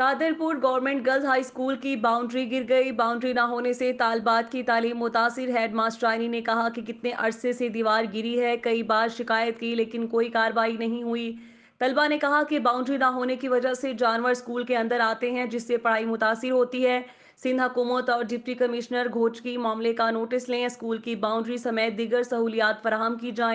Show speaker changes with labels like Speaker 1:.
Speaker 1: Kadarpur government girls high school की boundary गिर गई बाउंड्री ना होने से तालबात की तालीम मुतासर हेड मास्टरानी ने कहा कि कितने अरसे से दीवार गिरी है कई बार शिकायत की लेकिन कोई कार्रवाई नहीं हुई तलबा ने कहा कि बाउंड्री ना होने की वजह से जानवर स्कूल के अंदर आते हैं जिससे पढ़ाई मुतासर होती है सिंध हुकूमत और डिप्टी कमिश्नर घोच की मामले का नोटिस लें स्कूल की बाउंड्री समेत दीगर सहूलियात फराहम की जाएँ